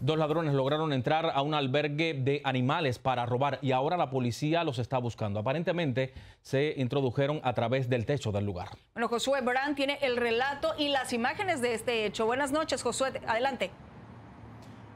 Dos ladrones lograron entrar a un albergue de animales para robar y ahora la policía los está buscando. Aparentemente se introdujeron a través del techo del lugar. Bueno, Josué Brand tiene el relato y las imágenes de este hecho. Buenas noches, Josué. Adelante.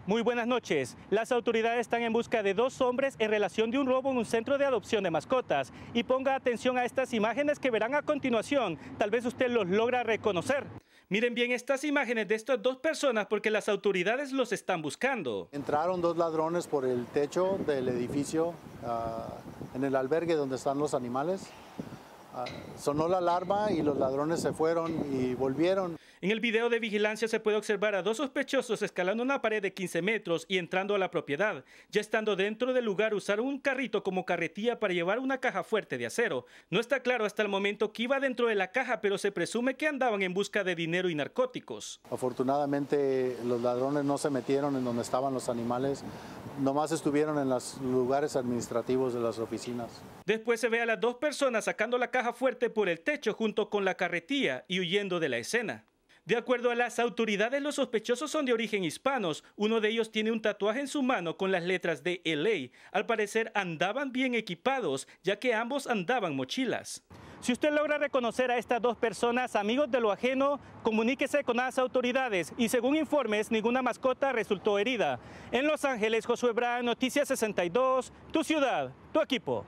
Muy buenas noches. Las autoridades están en busca de dos hombres en relación de un robo en un centro de adopción de mascotas. Y ponga atención a estas imágenes que verán a continuación. Tal vez usted los logra reconocer. Miren bien estas imágenes de estas dos personas porque las autoridades los están buscando. Entraron dos ladrones por el techo del edificio ah, en el albergue donde están los animales sonó la alarma y los ladrones se fueron y volvieron. En el video de vigilancia se puede observar a dos sospechosos escalando una pared de 15 metros y entrando a la propiedad. Ya estando dentro del lugar usaron un carrito como carretilla para llevar una caja fuerte de acero. No está claro hasta el momento qué iba dentro de la caja, pero se presume que andaban en busca de dinero y narcóticos. Afortunadamente los ladrones no se metieron en donde estaban los animales, nomás estuvieron en los lugares administrativos de las oficinas. Después se ve a las dos personas sacando la caja fuerte por el techo junto con la carretilla y huyendo de la escena. De acuerdo a las autoridades, los sospechosos son de origen hispanos. Uno de ellos tiene un tatuaje en su mano con las letras de LA. Al parecer andaban bien equipados, ya que ambos andaban mochilas. Si usted logra reconocer a estas dos personas, amigos de lo ajeno, comuníquese con las autoridades y según informes, ninguna mascota resultó herida. En Los Ángeles, Josué Brán, Noticias 62, tu ciudad, tu equipo.